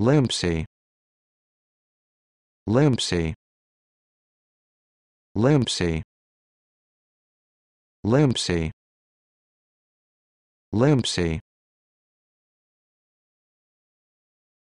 Limpsy, limpsy, limpsy, limpsy, limpsy.